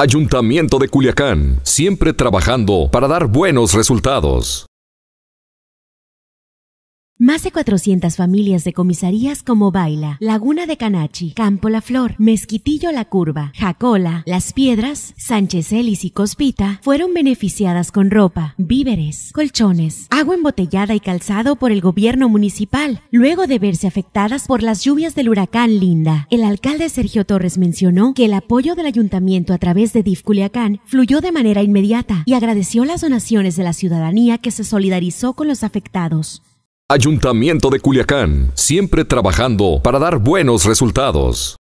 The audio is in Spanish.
Ayuntamiento de Culiacán, siempre trabajando para dar buenos resultados. Más de 400 familias de comisarías como Baila, Laguna de Canachi, Campo La Flor, Mezquitillo La Curva, Jacola, Las Piedras, Sánchez Elis y Cospita fueron beneficiadas con ropa, víveres, colchones, agua embotellada y calzado por el gobierno municipal, luego de verse afectadas por las lluvias del huracán Linda. El alcalde Sergio Torres mencionó que el apoyo del ayuntamiento a través de DIF Culiacán fluyó de manera inmediata y agradeció las donaciones de la ciudadanía que se solidarizó con los afectados. Ayuntamiento de Culiacán, siempre trabajando para dar buenos resultados.